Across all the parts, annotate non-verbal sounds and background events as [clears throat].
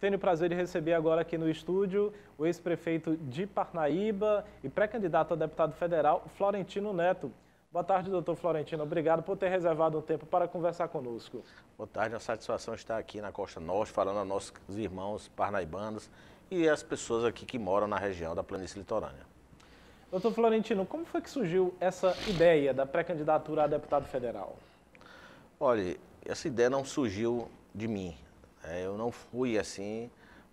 Tenho o prazer de receber agora aqui no estúdio o ex-prefeito de Parnaíba e pré-candidato a deputado federal, Florentino Neto. Boa tarde, doutor Florentino. Obrigado por ter reservado um tempo para conversar conosco. Boa tarde, é uma satisfação estar aqui na Costa Norte, falando aos nossos irmãos parnaibanos e as pessoas aqui que moram na região da planície litorânea. Doutor Florentino, como foi que surgiu essa ideia da pré-candidatura a deputado federal? Olha, essa ideia não surgiu de mim. É, eu não fui assim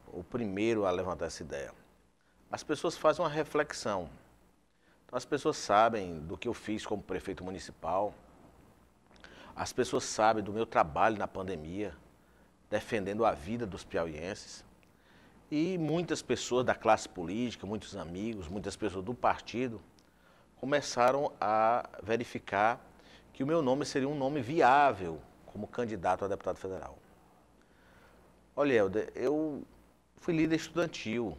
o primeiro a levantar essa ideia. As pessoas fazem uma reflexão. Então, as pessoas sabem do que eu fiz como prefeito municipal. As pessoas sabem do meu trabalho na pandemia, defendendo a vida dos piauienses. E muitas pessoas da classe política, muitos amigos, muitas pessoas do partido começaram a verificar que o meu nome seria um nome viável como candidato a deputado federal. Olha, Helder, eu fui líder estudantil.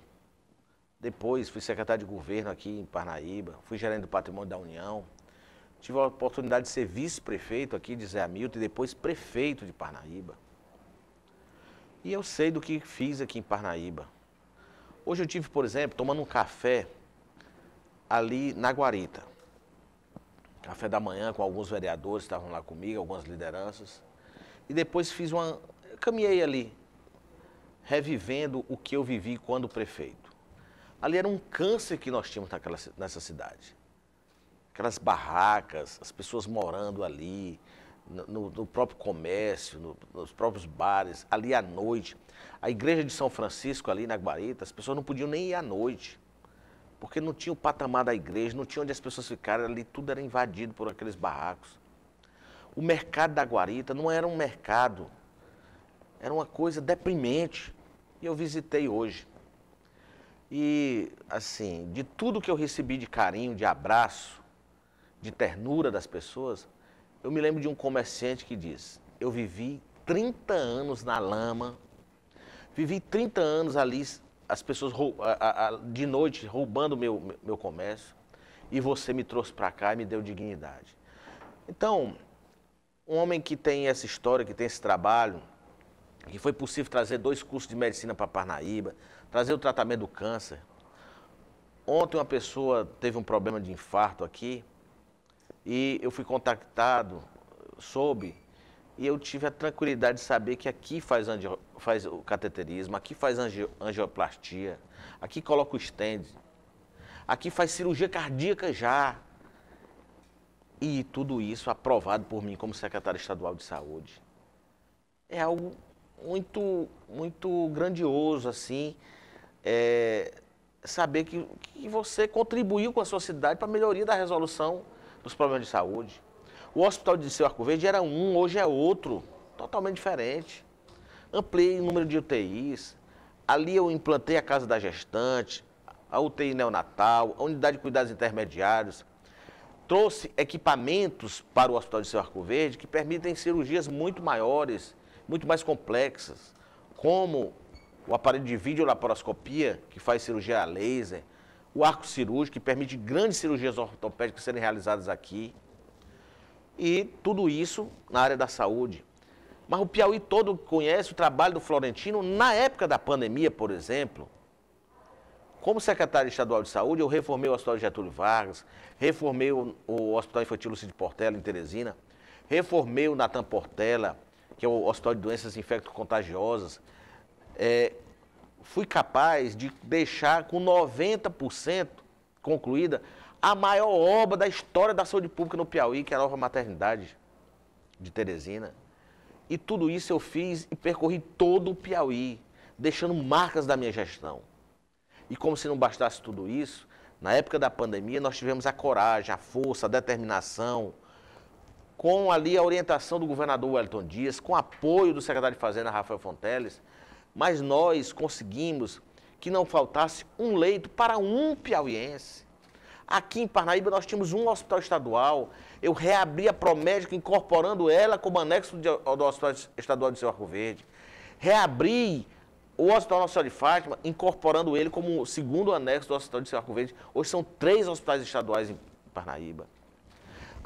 Depois fui secretário de governo aqui em Parnaíba, fui gerente do patrimônio da União. Tive a oportunidade de ser vice-prefeito aqui de Zé Hamilton e depois prefeito de Parnaíba. E eu sei do que fiz aqui em Parnaíba. Hoje eu tive, por exemplo, tomando um café ali na Guarita. Café da manhã com alguns vereadores que estavam lá comigo, algumas lideranças. E depois fiz uma. Caminhei ali revivendo o que eu vivi quando prefeito. Ali era um câncer que nós tínhamos naquela, nessa cidade. Aquelas barracas, as pessoas morando ali, no, no próprio comércio, no, nos próprios bares, ali à noite. A igreja de São Francisco, ali na Guarita, as pessoas não podiam nem ir à noite, porque não tinha o patamar da igreja, não tinha onde as pessoas ficaram, ali tudo era invadido por aqueles barracos. O mercado da Guarita não era um mercado, era uma coisa deprimente. E eu visitei hoje. E, assim, de tudo que eu recebi de carinho, de abraço, de ternura das pessoas, eu me lembro de um comerciante que diz: Eu vivi 30 anos na lama, vivi 30 anos ali, as pessoas de noite roubando meu, meu comércio, e você me trouxe para cá e me deu dignidade. Então, um homem que tem essa história, que tem esse trabalho, que foi possível trazer dois cursos de medicina para Parnaíba, trazer o tratamento do câncer. Ontem uma pessoa teve um problema de infarto aqui e eu fui contactado, soube, e eu tive a tranquilidade de saber que aqui faz, angio, faz o cateterismo, aqui faz angio, angioplastia, aqui coloca o estende, aqui faz cirurgia cardíaca já. E tudo isso aprovado por mim como secretário estadual de saúde. É algo muito, muito grandioso, assim, é, saber que, que você contribuiu com a sua cidade para a melhoria da resolução dos problemas de saúde. O hospital de Seu Arco Verde era um, hoje é outro, totalmente diferente. Ampliei o número de UTIs, ali eu implantei a casa da gestante, a UTI neonatal, a unidade de cuidados intermediários, trouxe equipamentos para o Hospital de Seu Arco Verde que permitem cirurgias muito maiores, muito mais complexas, como o aparelho de laparoscopia que faz cirurgia a laser, o arco cirúrgico, que permite grandes cirurgias ortopédicas serem realizadas aqui, e tudo isso na área da saúde. Mas o Piauí todo conhece o trabalho do Florentino na época da pandemia, por exemplo. Como secretário estadual de saúde, eu reformei o Hospital Getúlio Vargas, reformei o, Hospital Infantil de Portela, em Teresina, reformei o Natan Portela, que é o Hospital de Doenças Infecto-Contagiosas, é, fui capaz de deixar com 90% concluída a maior obra da história da saúde pública no Piauí, que é a nova maternidade de Teresina. E tudo isso eu fiz e percorri todo o Piauí, deixando marcas da minha gestão. E como se não bastasse tudo isso, na época da pandemia nós tivemos a coragem, a força, a determinação, com ali a orientação do governador Wellington Dias, com apoio do secretário de Fazenda Rafael Fonteles, mas nós conseguimos que não faltasse um leito para um piauiense. Aqui em Parnaíba nós tínhamos um hospital estadual. Eu reabri a Promédica incorporando ela como anexo do Hospital Estadual de Seu Arco Verde. Reabri o Hospital nacional de Fátima incorporando ele como segundo anexo do Hospital de Seu Arco Verde. Hoje são três hospitais estaduais em Parnaíba.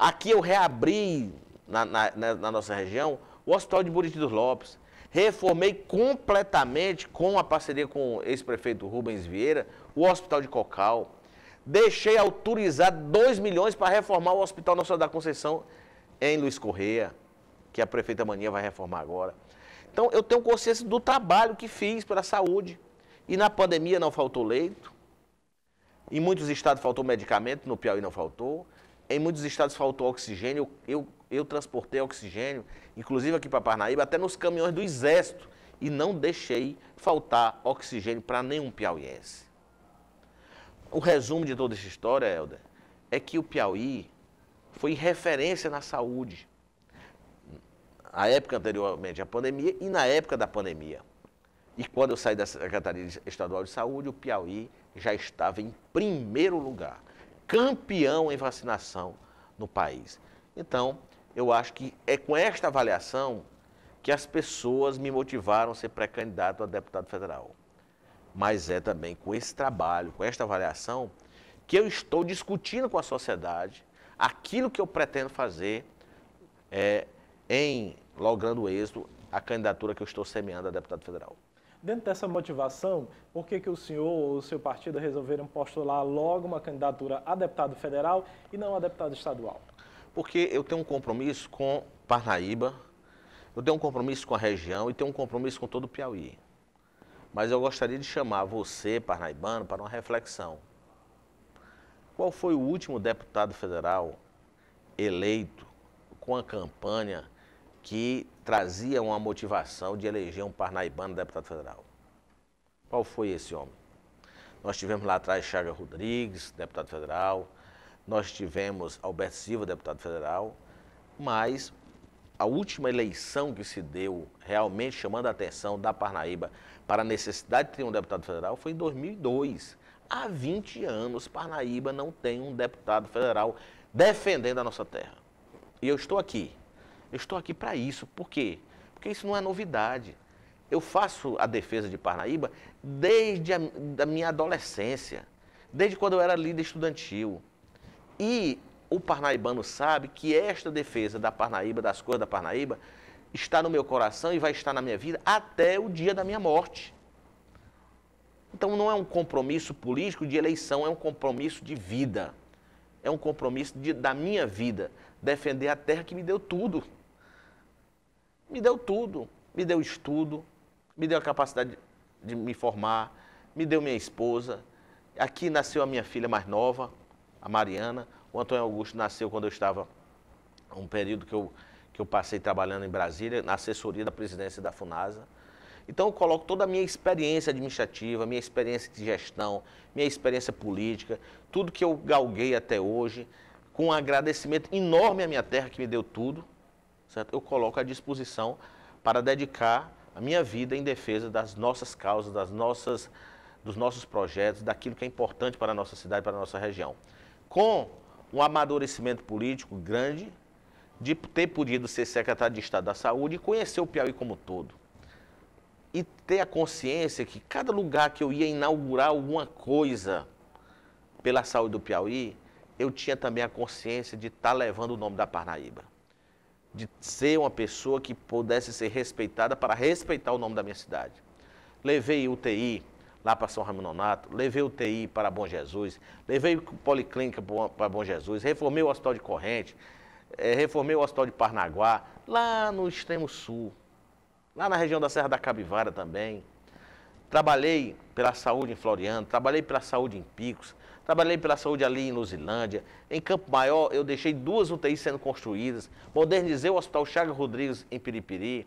Aqui eu reabri na, na, na nossa região o Hospital de Buriti dos Lopes. Reformei completamente, com a parceria com o ex-prefeito Rubens Vieira, o Hospital de Cocal. Deixei autorizar 2 milhões para reformar o Hospital Nacional da Conceição em Luiz Correia, que a prefeita Mania vai reformar agora. Então, eu tenho consciência do trabalho que fiz pela saúde. E na pandemia não faltou leito. Em muitos estados faltou medicamento, no Piauí não faltou em muitos estados faltou oxigênio. Eu, eu, transportei oxigênio, inclusive aqui para Parnaíba, até nos caminhões do Exército. E não deixei faltar oxigênio para nenhum piauiense. O resumo de toda essa história, Helder, é que o Piauí foi referência na saúde. A época anteriormente à pandemia e na época da pandemia. E quando eu saí da Secretaria Estadual de Saúde, o Piauí já estava em primeiro lugar campeão em vacinação no país. Então, eu acho que é com esta avaliação que as pessoas me motivaram a ser pré-candidato a deputado federal. Mas é também com esse trabalho, com esta avaliação, que eu estou discutindo com a sociedade aquilo que eu pretendo fazer é, em logrando êxito a candidatura que eu estou semeando a deputado federal. Dentro dessa motivação, por que, que o senhor ou o seu partido resolveram postular logo uma candidatura a deputado federal e não a deputado estadual? Porque eu tenho um compromisso com Parnaíba, eu tenho um compromisso com a região e tenho um compromisso com todo o Piauí. Mas eu gostaria de chamar você, parnaibano, para uma reflexão. Qual foi o último deputado federal eleito com a campanha que trazia uma motivação de eleger um parnaibano deputado federal. Qual foi esse homem? Nós tivemos lá atrás Chaga Rodrigues, deputado federal, nós tivemos Alberto Silva, deputado federal, mas a última eleição que se deu, realmente chamando a atenção da Parnaíba para a necessidade de ter um deputado federal, foi em 2002. Há 20 anos, Parnaíba não tem um deputado federal defendendo a nossa terra. E eu estou aqui, eu estou aqui para isso. Por quê? Porque isso não é novidade. Eu faço a defesa de Parnaíba desde a da minha adolescência, desde quando eu era líder estudantil. E o parnaibano sabe que esta defesa da Parnaíba, das coisas da Parnaíba, está no meu coração e vai estar na minha vida até o dia da minha morte. Então não é um compromisso político de eleição, é um compromisso de vida. É um compromisso de, da minha vida, defender a terra que me deu tudo me deu tudo. Me deu estudo, me deu a capacidade de me formar, me deu minha esposa. Aqui nasceu a minha filha mais nova, a Mariana. O Antônio Augusto nasceu quando eu estava, um período que eu, que eu passei trabalhando em Brasília, na assessoria da presidência da FUNASA. Então eu coloco toda a minha experiência administrativa, minha experiência de gestão, minha experiência política, tudo que eu galguei até hoje, com um agradecimento enorme à minha terra que me deu tudo, certo? eu coloco à disposição para dedicar a minha vida em defesa das nossas causas, das nossas, dos nossos projetos, daquilo que é importante para a nossa cidade, para a nossa região. Com um amadurecimento político grande, de ter podido ser secretário de Estado da Saúde e conhecer o Piauí como todo. E ter a consciência que cada lugar que eu ia inaugurar alguma coisa pela saúde do Piauí, eu tinha também a consciência de estar tá levando o nome da Parnaíba de ser uma pessoa que pudesse ser respeitada para respeitar o nome da minha cidade. Levei UTI lá para São Ramon Nonato, levei UTI para Bom Jesus, levei Policlínica para Bom Jesus, reformei o Hospital de Corrente, eh, reformei o Hospital de Parnaguá, lá no extremo sul, lá na região da Serra da Cabivara também. Trabalhei pela saúde em Floriano, trabalhei pela saúde em Picos, Trabalhei pela saúde ali em Lusilândia. Em Campo Maior, eu deixei duas UTIs sendo construídas. Modernizei o Hospital Chagas Rodrigues em Piripiri.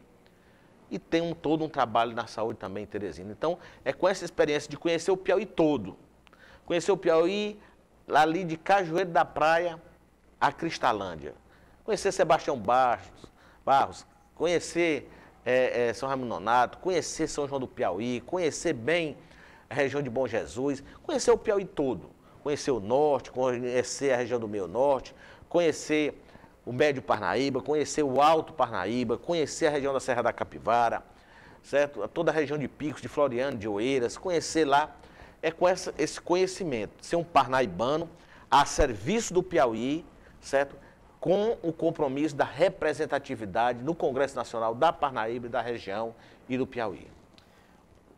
E tem um, todo um trabalho na saúde também em Teresina. Então, é com essa experiência de conhecer o Piauí todo. Conhecer o Piauí ali de Cajueiro da Praia a Cristalândia. Conhecer Sebastião Barros, Barros conhecer é, é, São Raimundo Nonato, conhecer São João do Piauí, conhecer bem a região de Bom Jesus, conhecer o Piauí todo conhecer o norte, conhecer a região do meio norte, conhecer o Médio Parnaíba, conhecer o Alto Parnaíba, conhecer a região da Serra da Capivara, certo? Toda a região de Picos, de Floriano, de Oeiras, conhecer lá é com essa, esse conhecimento, ser um parnaibano a serviço do Piauí, certo? Com o compromisso da representatividade no Congresso Nacional da Parnaíba, da região e do Piauí.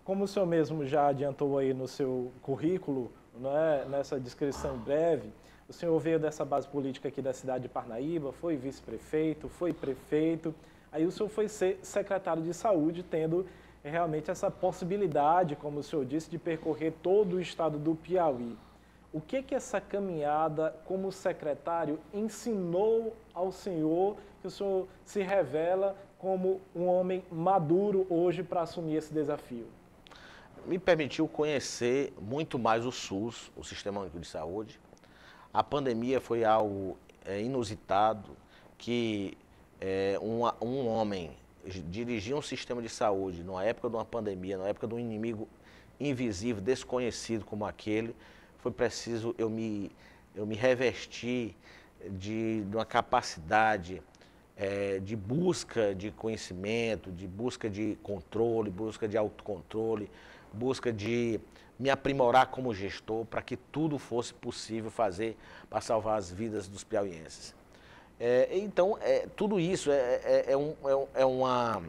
Como o senhor mesmo já adiantou aí no seu currículo, né, nessa descrição breve, o senhor veio dessa base política aqui da cidade de Parnaíba, foi vice-prefeito, foi prefeito, aí o senhor foi ser secretário de saúde, tendo realmente essa possibilidade, como o senhor disse, de percorrer todo o estado do Piauí. O que que essa caminhada como secretário ensinou ao senhor, que o senhor se revela como um homem maduro hoje para assumir esse desafio? me permitiu conhecer muito mais o SUS, o Sistema Único de Saúde. A pandemia foi algo é, inusitado que é, um, um homem dirigir um sistema de saúde numa época de uma pandemia, numa época de um inimigo invisível, desconhecido como aquele, foi preciso eu me, eu me revestir de, de uma capacidade é, de busca de conhecimento, de busca de controle, busca de autocontrole, busca de me aprimorar como gestor para que tudo fosse possível fazer para salvar as vidas dos piauienses. É, então, é, tudo isso é, é, é, é um, é, uma.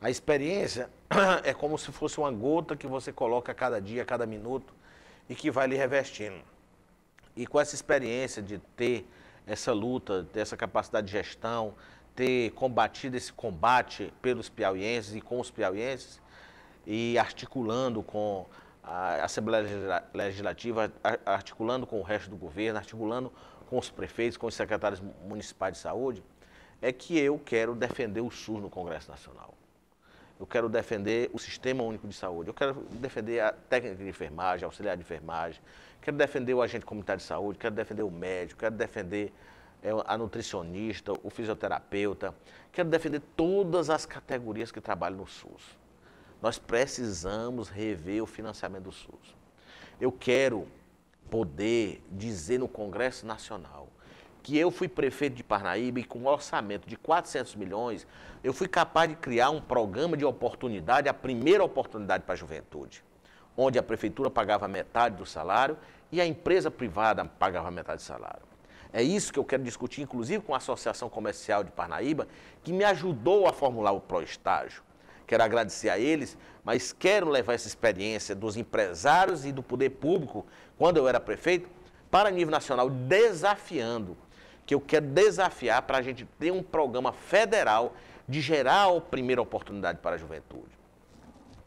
A experiência [clears throat] é como se fosse uma gota que você coloca a cada dia, a cada minuto e que vai lhe revestindo. E com essa experiência de ter essa luta, ter essa capacidade de gestão, ter combatido esse combate pelos piauienses e com os piauienses, e articulando com a Assembleia Legislativa, articulando com o resto do governo, articulando com os prefeitos, com os secretários municipais de saúde, é que eu quero defender o SUS no Congresso Nacional. Eu quero defender o Sistema Único de Saúde, eu quero defender a técnica de enfermagem, auxiliar de enfermagem, quero defender o agente comunitário de saúde, quero defender o médico, quero defender é, a nutricionista, o fisioterapeuta, quero defender todas as categorias que trabalham no SUS. Nós precisamos rever o financiamento do SUS. Eu quero poder dizer no Congresso Nacional que eu fui prefeito de Parnaíba e com um orçamento de 400 milhões, eu fui capaz de criar um programa de oportunidade, a primeira oportunidade para a juventude, onde a prefeitura pagava metade do salário e a empresa privada pagava metade do salário. É isso que eu quero discutir, inclusive com a Associação Comercial de Parnaíba, que me ajudou a formular o pró-estágio quero agradecer a eles, mas quero levar essa experiência dos empresários e do poder público, quando eu era prefeito, para nível nacional, desafiando, que eu quero desafiar para a gente ter um programa federal de gerar a primeira oportunidade para a juventude.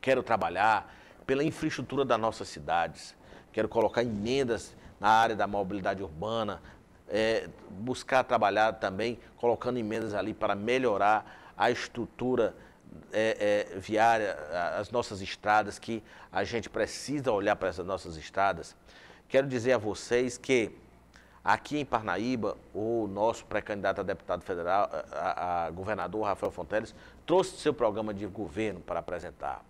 Quero trabalhar pela infraestrutura das nossas cidades, quero colocar emendas na área da mobilidade urbana, é, buscar trabalhar também colocando emendas ali para melhorar a estrutura é, é, viária, as nossas estradas, que a gente precisa olhar para essas nossas estradas, quero dizer a vocês que aqui em Parnaíba, o nosso pré-candidato a deputado federal, a, a governador Rafael Fonteles, trouxe seu programa de governo para apresentar.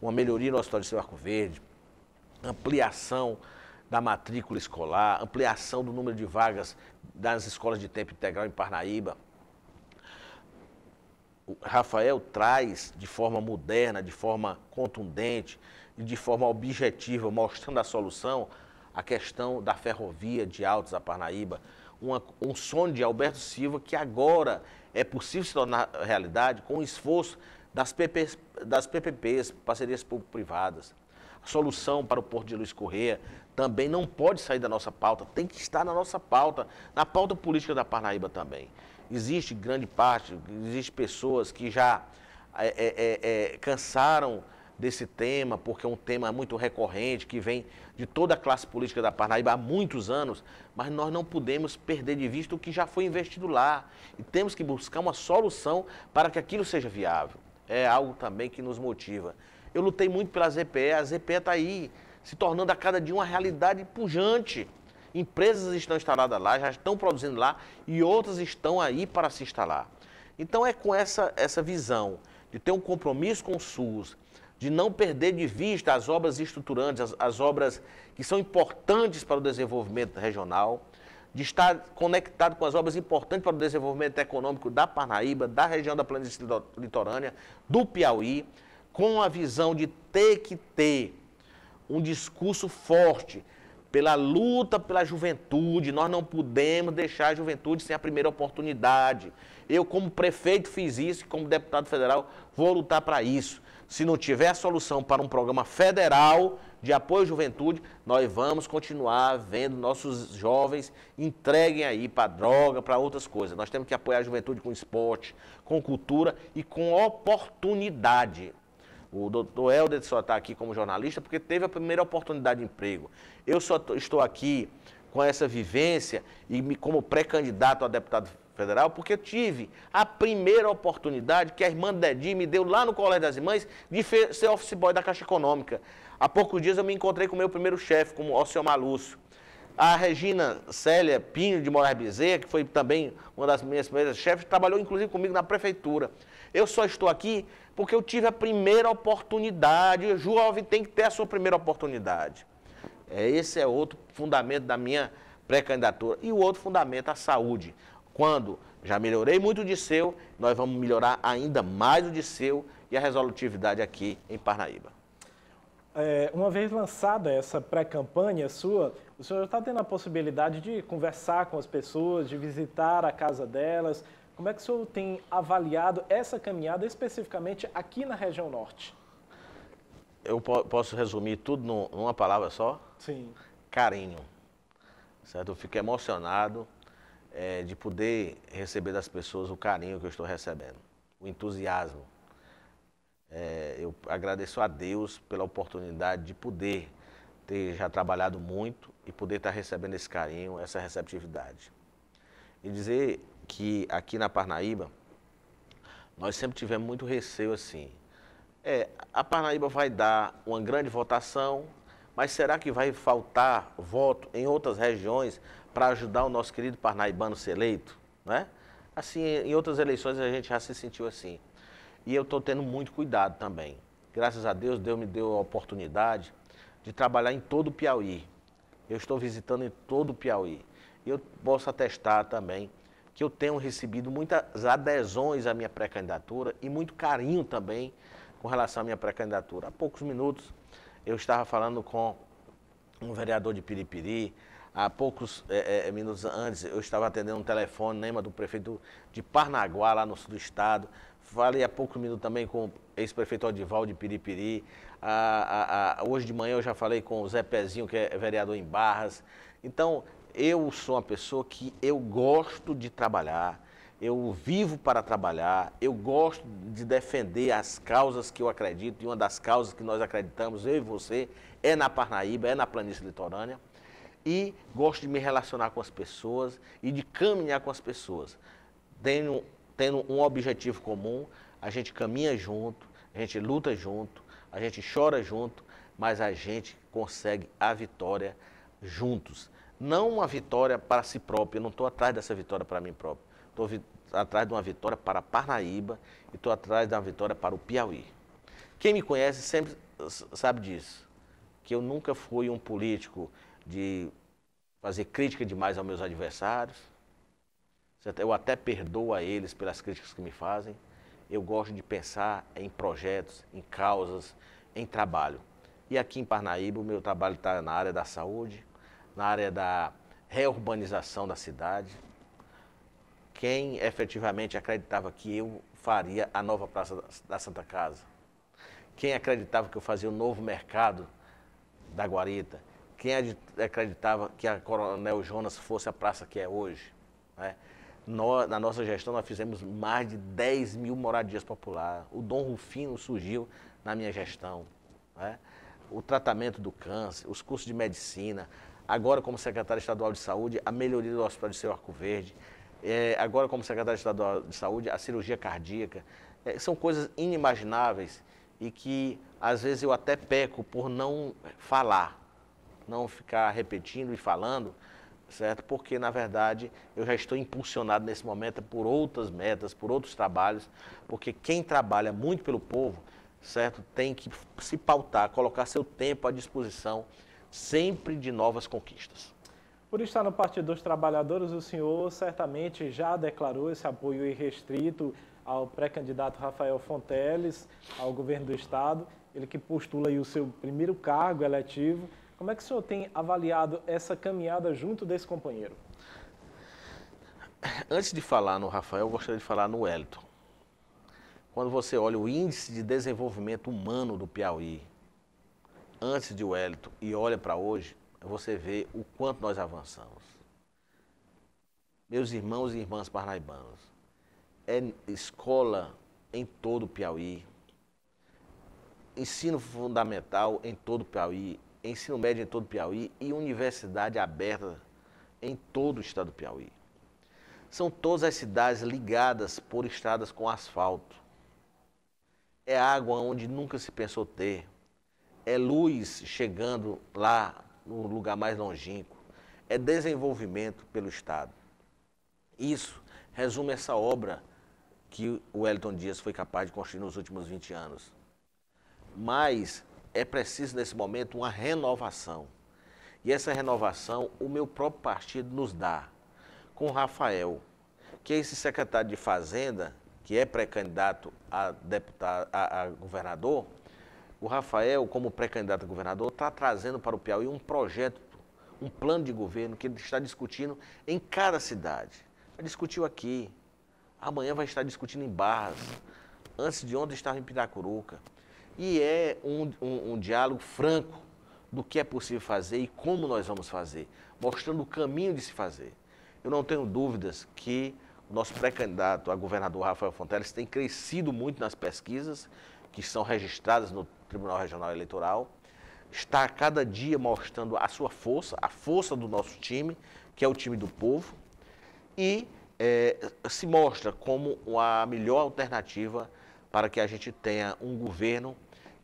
Uma melhoria no Hospital de Seu Arco Verde, ampliação da matrícula escolar, ampliação do número de vagas das escolas de tempo integral em Parnaíba, Rafael traz de forma moderna, de forma contundente e de forma objetiva, mostrando a solução, a questão da ferrovia de Altos a Parnaíba, uma, um sonho de Alberto Silva que agora é possível se tornar realidade com o esforço das, das PPPs, parcerias público-privadas. A solução para o Porto de Luiz Correia também não pode sair da nossa pauta, tem que estar na nossa pauta, na pauta política da Parnaíba também. Existe grande parte, existe pessoas que já é é, é, é, cansaram desse tema, porque é um tema muito recorrente, que vem de toda a classe política da Parnaíba há muitos anos, mas nós não podemos perder de vista o que já foi investido lá. E temos que buscar uma solução para que aquilo seja viável. É algo também que nos motiva. Eu lutei muito pela ZPE, a ZPE está aí, se tornando a cada dia uma realidade pujante empresas estão instaladas lá, já estão produzindo lá e outras estão aí para se instalar. Então é com essa, essa visão de ter um compromisso com o SUS, de não perder de vista as obras estruturantes, as, as obras que são importantes para o desenvolvimento regional, de estar conectado com as obras importantes para o desenvolvimento econômico da Parnaíba, da região da planície litorânea, do Piauí, com a visão de ter que ter um discurso forte pela luta pela juventude. Nós não podemos deixar a juventude sem a primeira oportunidade. Eu, como prefeito, fiz isso e, como deputado federal, vou lutar para isso. Se não tiver solução para um programa federal de apoio à juventude, nós vamos continuar vendo nossos jovens entreguem aí para droga, para outras coisas. Nós temos que apoiar a juventude com esporte, com cultura e com oportunidade. O doutor Helder só está aqui como jornalista porque teve a primeira oportunidade de emprego. Eu só estou aqui com essa vivência e me, como pré-candidato a deputado federal porque eu tive a primeira oportunidade que a irmã Dedi me deu lá no Colégio das Irmãs de ser office boy da Caixa Econômica. Há poucos dias eu me encontrei com o meu primeiro chefe, como Alceu Malúcio. A Regina Célia Pinho de Moraes Bezerra, que foi também uma das minhas primeiras chefes, trabalhou inclusive comigo na prefeitura. Eu só estou aqui porque eu tive a primeira oportunidade. O jovem tem que ter a sua primeira oportunidade. É, esse é outro fundamento da minha pré-candidatura. E o outro fundamento, a saúde. Quando já melhorei muito o Disseu, nós vamos melhorar ainda mais o Disseu e a resolutividade aqui em Parnaíba. É, uma vez lançada essa pré-campanha sua, o senhor está tendo a possibilidade de conversar com as pessoas, de visitar a casa delas. Como é que o senhor tem avaliado essa caminhada especificamente aqui na região norte? Eu po posso resumir tudo num, numa palavra só? Sim. Carinho. Certo? Eu fico emocionado é, de poder receber das pessoas o carinho que eu estou recebendo, o entusiasmo. É, eu agradeço a Deus pela oportunidade de poder ter já trabalhado muito e poder estar recebendo esse carinho, essa receptividade. E dizer que aqui na Parnaíba, nós sempre tivemos muito receio assim. É, a Parnaíba vai dar uma grande votação, mas será que vai faltar voto em outras regiões para ajudar o nosso querido parnaibano ser eleito? Né? Assim, em outras eleições a gente já se sentiu assim. E eu estou tendo muito cuidado também. Graças a Deus, Deus me deu a oportunidade de trabalhar em todo o Piauí. Eu estou visitando em todo o Piauí. E eu posso atestar também que eu tenho recebido muitas adesões à minha pré-candidatura e muito carinho também com relação à minha pré-candidatura. Há poucos minutos eu estava falando com um vereador de Piripiri, há poucos é, é, é, minutos antes, eu estava atendendo um telefone, lembra, do prefeito de Parnaguá, lá no sul do estado. Falei há poucos minutos também com o ex-prefeito Odival de Piripiri. Ah, ah, ah, hoje de manhã eu já falei com o Zé Pezinho, que é vereador em Barras. Então, eu sou uma pessoa que eu gosto de trabalhar, eu vivo para trabalhar, eu gosto de defender as causas que eu acredito, e uma das causas que nós acreditamos, eu e você, é na Parnaíba, é na planície litorânea e gosto de me relacionar com as pessoas e de caminhar com as pessoas. Tendo, tendo um objetivo comum, a gente caminha junto, a gente luta junto, a gente chora junto, mas a gente consegue a vitória juntos. Não uma vitória para si próprio, eu não estou atrás dessa vitória para mim próprio. Estou atrás de uma vitória para Parnaíba e estou atrás de uma vitória para o Piauí. Quem me conhece sempre sabe disso, que eu nunca fui um político de fazer crítica demais aos meus adversários. Eu até perdoo a eles pelas críticas que me fazem. Eu gosto de pensar em projetos, em causas, em trabalho. E aqui em Parnaíba, o meu trabalho está na área da saúde, na área da reurbanização da cidade. Quem efetivamente acreditava que eu faria a nova Praça da Santa Casa? Quem acreditava que eu fazia o novo mercado da Guarita? Quem acreditava que a Coronel Jonas fosse a praça que é hoje? Né? Nós, na nossa gestão, nós fizemos mais de 10 mil moradias populares. O Dom Rufino surgiu na minha gestão. Né? O tratamento do câncer, os cursos de medicina. Agora, como secretário estadual de saúde, a melhoria do Hospital de Seu Arco Verde. É, agora, como secretário estadual de saúde, a cirurgia cardíaca. É, são coisas inimagináveis e que, às vezes, eu até peco por não falar não ficar repetindo e falando, certo? Porque, na verdade, eu já estou impulsionado nesse momento por outras metas, por outros trabalhos, porque quem trabalha muito pelo povo, certo? Tem que se pautar, colocar seu tempo à disposição sempre de novas conquistas. Por estar no Partido dos Trabalhadores, o senhor certamente já declarou esse apoio irrestrito ao pré-candidato Rafael Fonteles ao governo do Estado, ele que postula aí o seu primeiro cargo eletivo como é que o senhor tem avaliado essa caminhada junto desse companheiro? Antes de falar no Rafael, eu gostaria de falar no Wellington. Quando você olha o índice de desenvolvimento humano do Piauí, antes de Wellington, e olha para hoje, você vê o quanto nós avançamos. Meus irmãos e irmãs parnaibanos, é escola em todo o Piauí, ensino fundamental em todo o Piauí, ensino médio em todo o Piauí e universidade aberta em todo o estado do Piauí. São todas as cidades ligadas por estradas com asfalto. É água onde nunca se pensou ter. É luz chegando lá no lugar mais longínquo. É desenvolvimento pelo Estado. Isso resume essa obra que o Elton Dias foi capaz de construir nos últimos 20 anos. Mas é preciso, nesse momento, uma renovação. E essa renovação o meu próprio partido nos dá, com o Rafael, que é esse secretário de Fazenda, que é pré-candidato a, deputado, a, a governador. O Rafael, como pré-candidato a governador, está trazendo para o Piauí um projeto, um plano de governo que ele está discutindo em cada cidade. Já discutiu aqui, amanhã vai estar discutindo em Barras, antes de ontem estava em Piracuruca e é um, um, um diálogo franco do que é possível fazer e como nós vamos fazer, mostrando o caminho de se fazer. Eu não tenho dúvidas que o nosso pré-candidato a governador Rafael Fonteles tem crescido muito nas pesquisas que são registradas no Tribunal Regional Eleitoral. Está a cada dia mostrando a sua força, a força do nosso time, que é o time do povo, e é, se mostra como a melhor alternativa para que a gente tenha um governo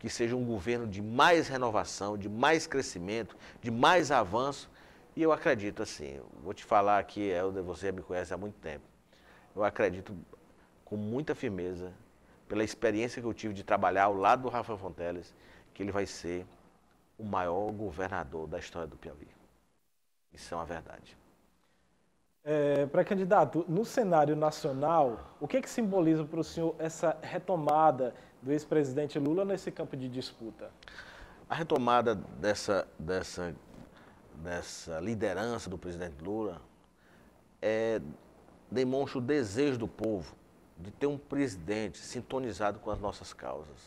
que seja um governo de mais renovação, de mais crescimento, de mais avanço. E eu acredito assim, vou te falar que você me conhece há muito tempo. Eu acredito com muita firmeza, pela experiência que eu tive de trabalhar ao lado do Rafael Fonteles, que ele vai ser o maior governador da história do Piauí. Isso é uma verdade. É, Pré-candidato, no cenário nacional, o que, é que simboliza para o senhor essa retomada do ex-presidente Lula nesse campo de disputa? A retomada dessa, dessa, dessa liderança do presidente Lula é, demonstra o desejo do povo de ter um presidente sintonizado com as nossas causas.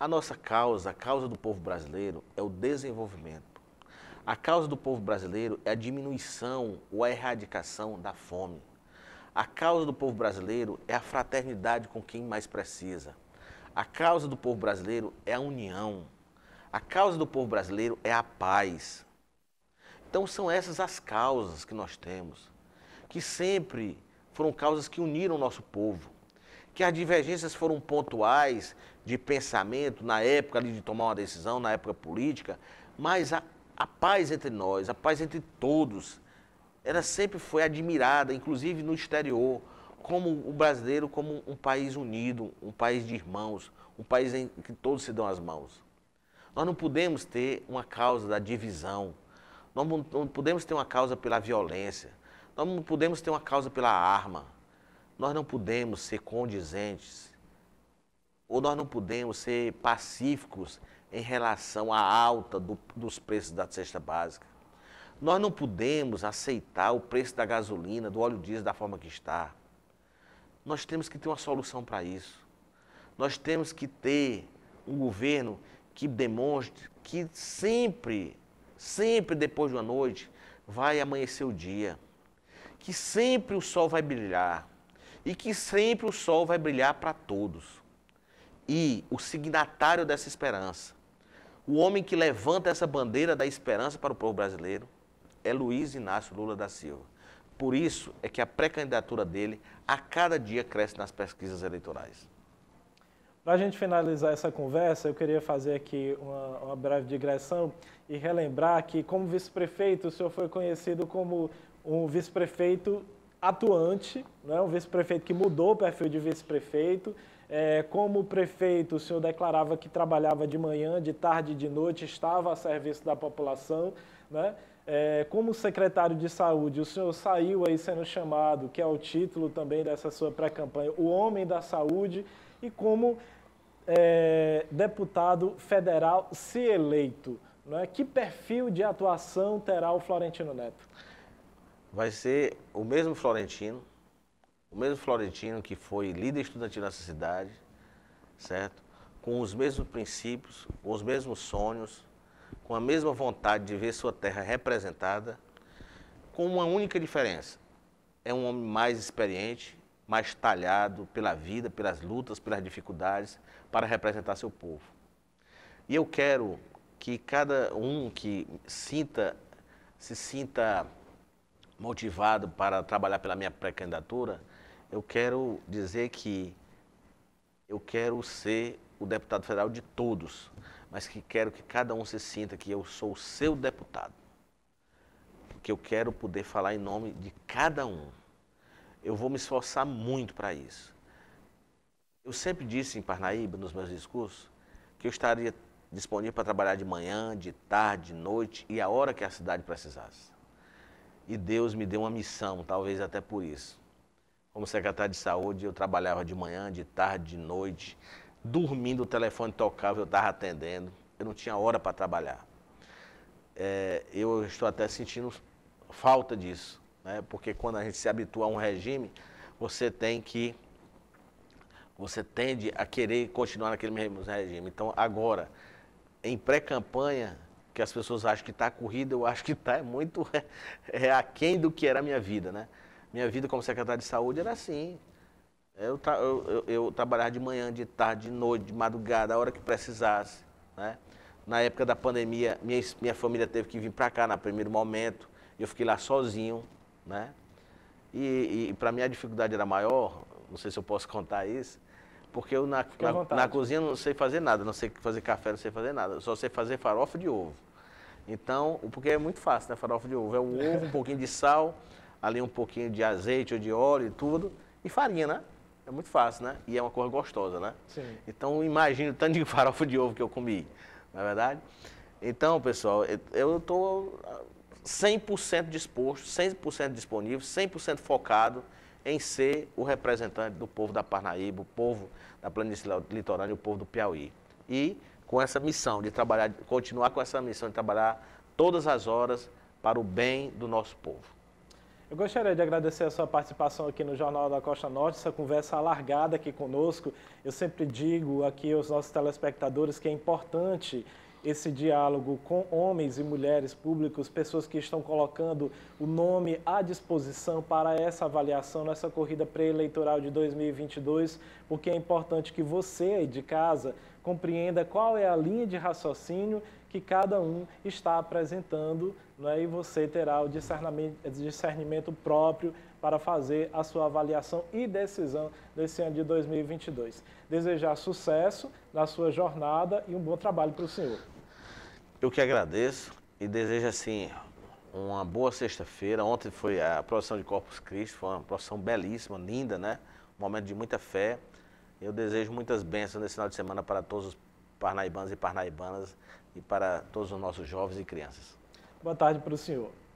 A nossa causa, a causa do povo brasileiro, é o desenvolvimento. A causa do povo brasileiro é a diminuição ou a erradicação da fome. A causa do povo brasileiro é a fraternidade com quem mais precisa. A causa do povo brasileiro é a união. A causa do povo brasileiro é a paz. Então são essas as causas que nós temos, que sempre foram causas que uniram o nosso povo. Que as divergências foram pontuais de pensamento na época de tomar uma decisão, na época política, mas a, a paz entre nós, a paz entre todos, ela sempre foi admirada, inclusive no exterior como o brasileiro como um país unido, um país de irmãos, um país em que todos se dão as mãos. Nós não podemos ter uma causa da divisão, nós não podemos ter uma causa pela violência, nós não podemos ter uma causa pela arma, nós não podemos ser condizentes, ou nós não podemos ser pacíficos em relação à alta do, dos preços da cesta básica. Nós não podemos aceitar o preço da gasolina, do óleo diesel da forma que está. Nós temos que ter uma solução para isso. Nós temos que ter um governo que demonstre que sempre, sempre depois de uma noite vai amanhecer o dia, que sempre o sol vai brilhar e que sempre o sol vai brilhar para todos. E o signatário dessa esperança, o homem que levanta essa bandeira da esperança para o povo brasileiro, é Luiz Inácio Lula da Silva. Por isso é que a pré-candidatura dele a cada dia cresce nas pesquisas eleitorais. Para a gente finalizar essa conversa, eu queria fazer aqui uma, uma breve digressão e relembrar que, como vice-prefeito, o senhor foi conhecido como um vice-prefeito atuante, né? um vice-prefeito que mudou o perfil de vice-prefeito. É, como prefeito, o senhor declarava que trabalhava de manhã, de tarde e de noite, estava a serviço da população. Né? É, como secretário de saúde, o senhor saiu aí sendo chamado, que é o título também dessa sua pré-campanha, o homem da saúde, e como é, deputado federal, se eleito, não é? que perfil de atuação terá o Florentino Neto? Vai ser o mesmo Florentino, o mesmo Florentino que foi líder estudantil nessa cidade, certo? Com os mesmos princípios, com os mesmos sonhos, com a mesma vontade de ver sua terra representada, com uma única diferença: é um homem mais experiente, mais talhado pela vida, pelas lutas, pelas dificuldades, para representar seu povo. E eu quero que cada um que sinta se sinta motivado para trabalhar pela minha pré-candidatura, eu quero dizer que eu quero ser o deputado federal de todos mas que quero que cada um se sinta que eu sou o seu deputado. Porque eu quero poder falar em nome de cada um. Eu vou me esforçar muito para isso. Eu sempre disse em Parnaíba, nos meus discursos, que eu estaria disponível para trabalhar de manhã, de tarde, de noite e a hora que a cidade precisasse. E Deus me deu uma missão, talvez até por isso. Como secretário de saúde, eu trabalhava de manhã, de tarde, de noite, dormindo, o telefone tocava, eu estava atendendo, eu não tinha hora para trabalhar. É, eu estou até sentindo falta disso, né? porque quando a gente se habitua a um regime, você tem que. Você tende a querer continuar naquele mesmo regime. Então, agora, em pré-campanha, que as pessoas acham que está corrida, eu acho que está é muito é, [laughs] é aquém do que era a minha vida, né? Minha vida como secretário de saúde era assim, eu, tra eu, eu, eu, trabalhava de manhã, de tarde, de noite, de madrugada, a hora que precisasse. Né? Na época da pandemia, minha, minha família teve que vir para cá no primeiro momento. Eu fiquei lá sozinho. Né? E, e para mim a dificuldade era maior, não sei se eu posso contar isso, porque eu na, na, na, cozinha não sei fazer nada, não sei fazer café, não sei fazer nada, só sei fazer farofa de ovo. Então, porque é muito fácil, né? Farofa de ovo. É o ovo, um pouquinho de sal, ali um pouquinho de azeite ou de óleo e tudo, e farinha, né? É muito fácil, né? E é uma coisa gostosa, né? Sim. Então imagina o tanto de [laughs] farofa de ovo que eu comi, não é verdade? Então, pessoal, eu estou ah, 100% disposto, 100% disponível, 100% focado em ser o representante do povo da Parnaíba, o povo da planície litorânea, o povo do Piauí. E com essa missão de trabalhar, continuar com essa missão de trabalhar todas as horas para o bem do nosso povo. Eu gostaria de agradecer a sua participação aqui no Jornal da Costa Norte, essa conversa alargada aqui conosco. Eu sempre digo aqui aos nossos telespectadores que é importante esse diálogo com homens e mulheres públicos, pessoas que estão colocando o nome à disposição para essa avaliação nessa corrida pré-eleitoral de 2022, porque é importante que você aí de casa compreenda qual é a linha de raciocínio que cada um está apresentando né, e você terá o discernimento, é, discernimento próprio para fazer a sua avaliação e decisão desse ano de 2022. Desejar sucesso na sua jornada e um bom trabalho para o senhor. Eu que agradeço e desejo, assim, uma boa sexta-feira. Ontem foi a procissão de Corpus Christi, foi uma procissão belíssima, linda, né? Um momento de muita fé. Eu desejo muitas bênçãos nesse final de semana para todos os parnaibanos e parnaibanas e para todos os nossos jovens e crianças. Boa tarde para o senhor.